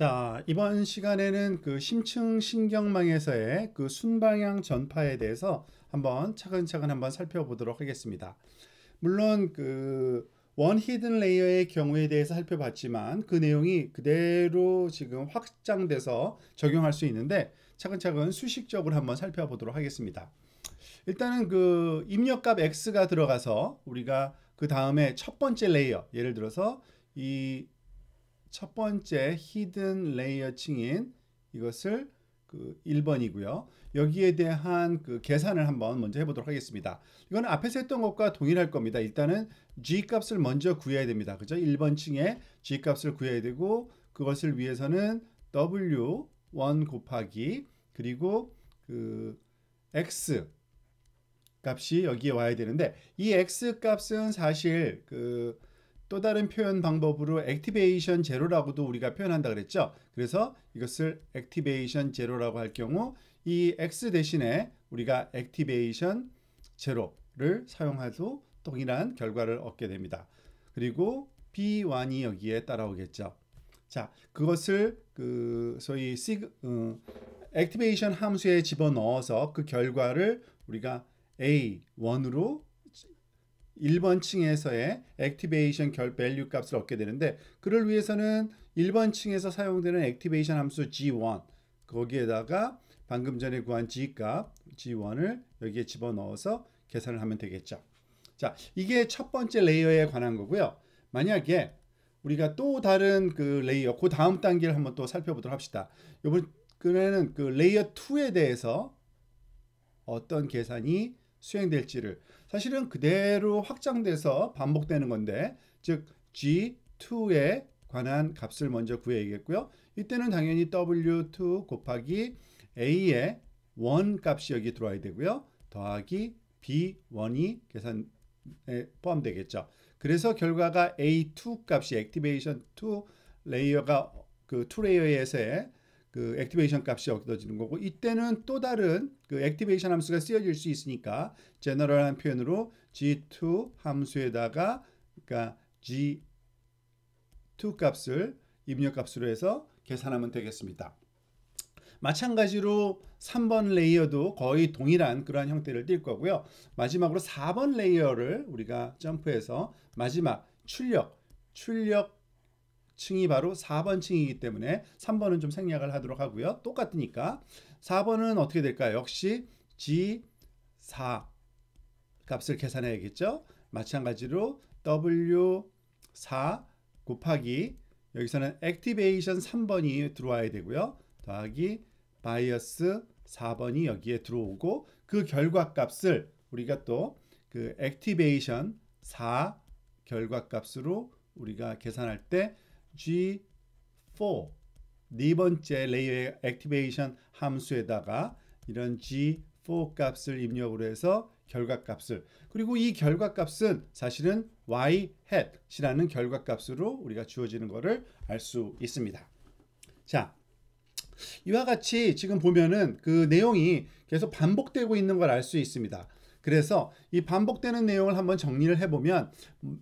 자, 이번 시간에는 그 심층 신경망에서의 그 순방향 전파에 대해서 한번 차근차근 한번 살펴보도록 하겠습니다. 물론 그 원히든 레이어의 경우에 대해서 살펴봤지만 그 내용이 그대로 지금 확장돼서 적용할 수 있는데 차근차근 수식적으로 한번 살펴보도록 하겠습니다. 일단은 그 입력값 x가 들어가서 우리가 그 다음에 첫 번째 레이어 예를 들어서 이첫 번째 히든 레이어 층인 이것을 그 1번이고요. 여기에 대한 그 계산을 한번 먼저 해보도록 하겠습니다. 이건 앞에서 했던 것과 동일할 겁니다. 일단은 g 값을 먼저 구해야 됩니다. 그죠? 1번 층에 g 값을 구해야 되고 그것을 위해서는 w1 곱하기 그리고 그 x 값이 여기에 와야 되는데 이 x 값은 사실 그또 다른 표현 방법으로 액티베이션 제로라고도 우리가 표현한다 그랬죠. 그래서 이것을 액티베이션 제로라고 할 경우 이 x 대신에 우리가 액티베이션 제로를 사용해도 동일한 결과를 얻게 됩니다. 그리고 b1이 여기에 따라오겠죠. 자, 그것을 그 소위 시그 음, 액티베이션 함수에 집어넣어서 그 결과를 우리가 a1으로 1번 층에서의 액티베이션 결 밸류 값을 얻게 되는데 그를 위해서는 1번 층에서 사용되는 액티베이션 함수 G1 거기에다가 방금 전에 구한 G값 G1을 여기에 집어넣어서 계산을 하면 되겠죠. 자, 이게 첫 번째 레이어에 관한 거고요. 만약에 우리가 또 다른 그 레이어, 그 다음 단계를 한번 또 살펴보도록 합시다. 이번에는 그 레이어 2에 대해서 어떤 계산이 수행될지를 사실은 그대로 확장돼서 반복되는 건데 즉 G2에 관한 값을 먼저 구해야겠고요. 이때는 당연히 W2 곱하기 A의 원 값이 여기 들어와야 되고요. 더하기 B1이 계산에 포함되겠죠. 그래서 결과가 A2 값이 액티베이션 2 레이어가 그 2레이어에서의 그 액티베이션 값이 얻어지는 거고 이때는 또 다른 그 액티베이션 함수가 쓰여질 수 있으니까 제너럴한 표현으로 G2 함수에다가 그러니까 G2 값을 입력 값으로 해서 계산하면 되겠습니다. 마찬가지로 3번 레이어도 거의 동일한 그러한 형태를 띌 거고요. 마지막으로 4번 레이어를 우리가 점프해서 마지막 출력, 출력 층이 바로 4번 층이기 때문에 3번은 좀 생략을 하도록 하고요. 똑같으니까 4번은 어떻게 될까요? 역시 G4 값을 계산해야겠죠. 마찬가지로 W4 곱하기 여기서는 액티베이션 3번이 들어와야 되고요. 더하기 바이어스 4번이 여기에 들어오고 그 결과 값을 우리가 또 그 액티베이션 4 결과 값으로 우리가 계산할 때 G4 네 번째 레이어 액티베이션 함수에다가 이런 G4 값을 입력으로 해서 결과값을 그리고 이 결과값은 사실은 y hat이라는 결과값으로 우리가 주어지는 것을 알 수 있습니다. 자, 이와 같이 지금 보면은 그 내용이 계속 반복되고 있는 걸 알 수 있습니다. 그래서 이 반복되는 내용을 한번 정리를 해보면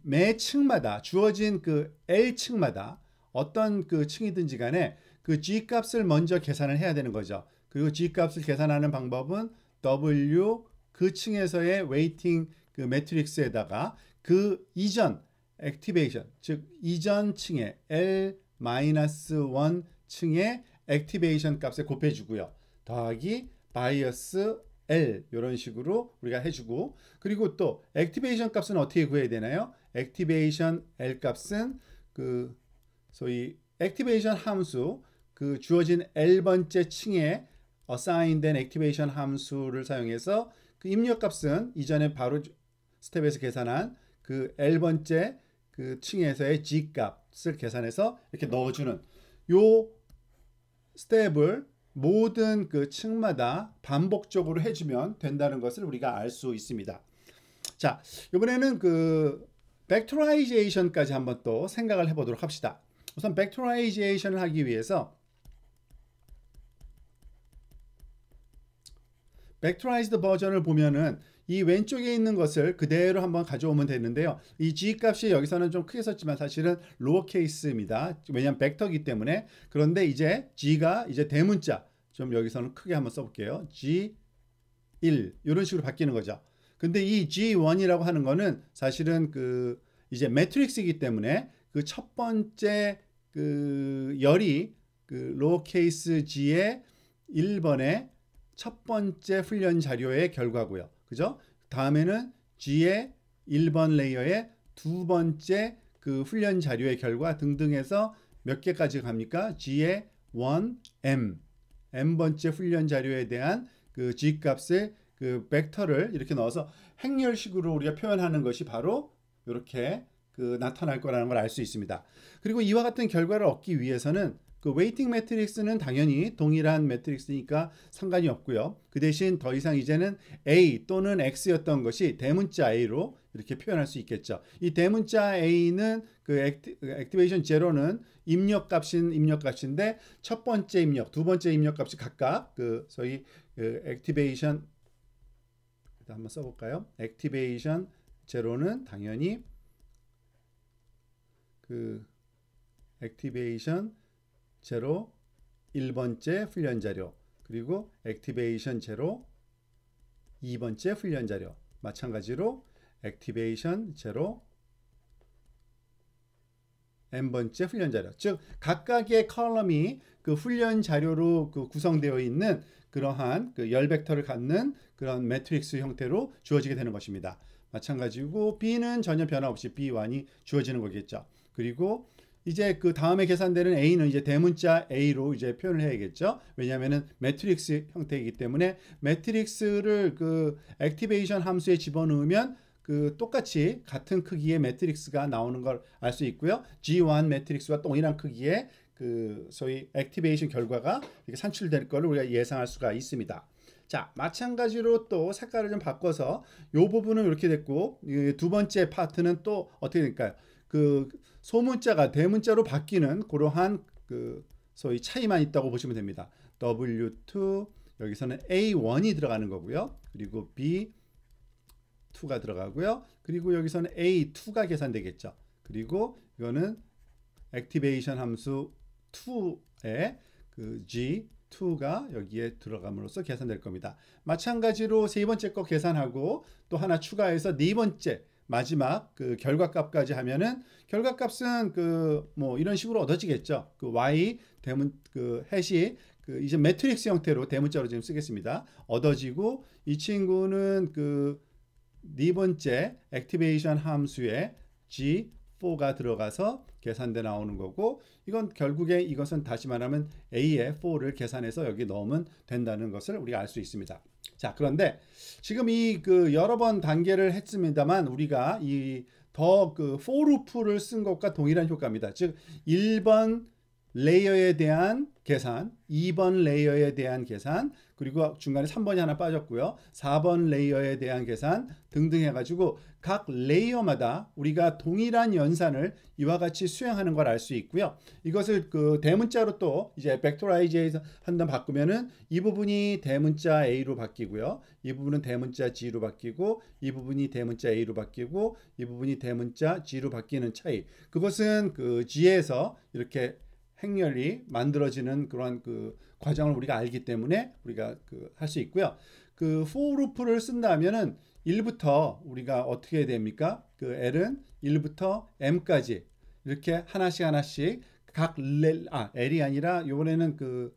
매 층마다 주어진 그 L층마다 어떤 그 층이든지 간에 그 G 값을 먼저 계산을 해야 되는 거죠. 그리고 G 값을 계산하는 방법은 W 그 층에서의 웨이팅 그 매트릭스에다가 그 이전 액티베이션 즉 이전 층에 L 마이너스 1 층의 액티베이션 값에 곱해 주고요. 더하기 바이어스 L 이런 식으로 우리가 해주고 그리고 또 액티베이션 값은 어떻게 구해야 되나요? 액티베이션 L 값은 그 소위 액티베이션 함수 그 주어진 L번째 층에 어사인된 액티베이션 함수를 사용해서 그 입력값은 이전에 바로 스텝에서 계산한 그 L번째 그 층에서의 G값을 계산해서 이렇게 넣어주는 요 스텝을 모든 그 층마다 반복적으로 해주면 된다는 것을 우리가 알 수 있습니다. 자, 이번에는 그 벡터라이제이션까지 한번 또 생각을 해보도록 합시다. 우선 벡토라이제이션을 하기 위해서 벡토라이즈드 버전을 보면은 이 왼쪽에 있는 것을 그대로 한번 가져오면 되는데요. 이 g 값이 여기서는 좀 크게 썼지만 사실은 로어 케이스입니다. 왜냐하면 벡터기 때문에 그런데 이제 g가 이제 대문자 좀 여기서는 크게 한번 써볼게요. g1 이런 식으로 바뀌는 거죠. 근데 이 g1이라고 하는 거는 사실은 그 이제 매트릭스이기 때문에 그 첫 번째 그 열이 그 로케이스 g의 1번의 첫 번째 훈련 자료의 결과고요. 그죠? 다음에는 g의 1번 레이어의 두 번째 그 훈련 자료의 결과 등등해서 몇 개까지 갑니까? g의 1m m번째 훈련 자료에 대한 그 g 값의 그 벡터를 이렇게 넣어서 행렬식으로 우리가 표현하는 것이 바로 이렇게 그 나타날 거라는 걸 알 수 있습니다. 그리고 이와 같은 결과를 얻기 위해서는 그 웨이팅 매트릭스는 당연히 동일한 매트릭스니까 상관이 없고요. 그 대신 더 이상 이제는 A 또는 X였던 것이 대문자 A로 이렇게 표현할 수 있겠죠. 이 대문자 A는 그 액티, 그 베이션 제로는 입력 값인 입력 값인데 첫 번째 입력, 두 번째 입력 값이 각각 그 소위 그 액티베이션 한번 써볼까요? 액티베이션 제로는 당연히 그 액티베이션 제로 1번째 훈련 자료 그리고 액티베이션 제로 2번째 훈련 자료 마찬가지로 액티베이션 제로 n번째 훈련 자료 즉 각각의 컬럼이 그 훈련 자료로 그 구성되어 있는 그러한 그열 벡터를 갖는 그런 매트릭스 형태로 주어지게 되는 것입니다. 마찬가지고 b는 전혀 변화 없이 b1이 주어지는 거겠죠. 그리고 이제 그 다음에 계산되는 a는 이제 대문자 a로 이제 표현을 해야겠죠. 왜냐하면은 매트릭스 형태이기 때문에 매트릭스를 그 액티베이션 함수에 집어넣으면 그 똑같이 같은 크기의 매트릭스가 나오는 걸 알 수 있고요. G1 매트릭스와 동일한 크기의 그 소위 액티베이션 결과가 이렇게 산출될 것을 우리가 예상할 수가 있습니다. 자, 마찬가지로 또 색깔을 좀 바꿔서 요 부분은 이렇게 됐고 두 번째 파트는 또 어떻게 될까요? 그 소문자가 대문자로 바뀌는 그러한 그 소위 차이만 있다고 보시면 됩니다. W2 여기서는 A1이 들어가는 거고요. 그리고 B2가 들어가고요. 그리고 여기서는 A2가 계산되겠죠. 그리고 이거는 액티베이션 함수 2의 그 G2가 여기에 들어감으로써 계산될 겁니다. 마찬가지로 세 번째 거 계산하고 또 하나 추가해서 네 번째 마지막 그 결과값까지 하면은 결과값은 그 뭐 이런 식으로 얻어지겠죠. 그 y 대문 그 해시 그 이제 매트릭스 형태로 대문자로 지금 쓰겠습니다. 얻어지고 이 친구는 그 네 번째 액티베이션 함수에 G4가 들어가서 계산돼 나오는 거고 이건 결국에 이것은 다시 말하면 A의 4를 계산해서 여기 넣으면 된다는 것을 우리가 알 수 있습니다. 자, 그런데 지금 이 그 여러 번 단계를 했습니다만 우리가 이 더그 f 루프를 쓴 것과 동일한 효과입니다. 즉 1번 레이어에 대한 계산, 2번 레이어에 대한 계산, 그리고 중간에 3번이 하나 빠졌고요. 4번 레이어에 대한 계산 등등 해가지고 각 레이어마다 우리가 동일한 연산을 이와 같이 수행하는 걸 알 수 있고요. 이것을 그 대문자로 또 이제 벡토라이제이션 한단 바꾸면은 이 부분이 대문자 A로 바뀌고요. 이 부분은 대문자 G로 바뀌고 이 부분이 대문자 A로 바뀌고 이 부분이 대문자 G로 바뀌는 차이. 그것은 그 G에서 이렇게 행렬이 만들어지는 그러한 그 과정을 우리가 알기 때문에 우리가 그 할 수 있고요. 그 for loop를 쓴다면은 1부터 우리가 어떻게 됩니까? 그 L은 1부터 M까지 이렇게 하나씩 하나씩 각 L, 아, L이 아니라 이번에는 그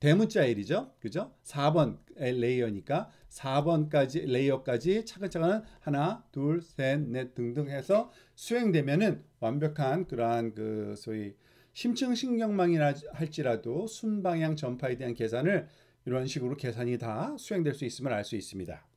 대문자 L이죠. 그죠? 4번 L 레이어니까 4번까지 레이어까지 차근차근 하나, 둘, 셋, 넷 등등 해서 수행되면은 완벽한 그러한 그 소위 심층신경망이라 할지라도 순방향 전파에 대한 계산을 이런 식으로 계산이 다 수행될 수 있음을 알 수 있습니다.